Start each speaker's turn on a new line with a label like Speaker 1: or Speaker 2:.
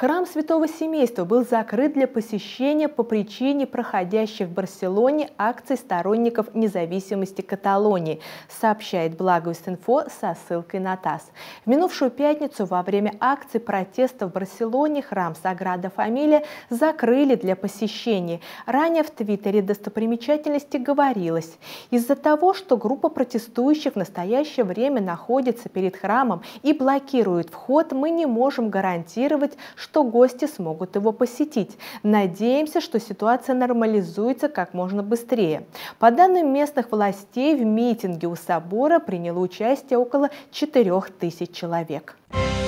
Speaker 1: Храм святого семейства был закрыт для посещения по причине проходящих в Барселоне акций сторонников независимости Каталонии, сообщает Благовестинфо со ссылкой на ТАСС. В минувшую пятницу во время акции протеста в Барселоне храм Саграда Фамилия закрыли для посещения. Ранее в Твиттере достопримечательности говорилось, из-за того, что группа протестующих в настоящее время находится перед храмом и блокирует вход, мы не можем гарантировать, что что гости смогут его посетить. Надеемся, что ситуация нормализуется как можно быстрее. По данным местных властей, в митинге у собора приняло участие около 4000 человек. Thank you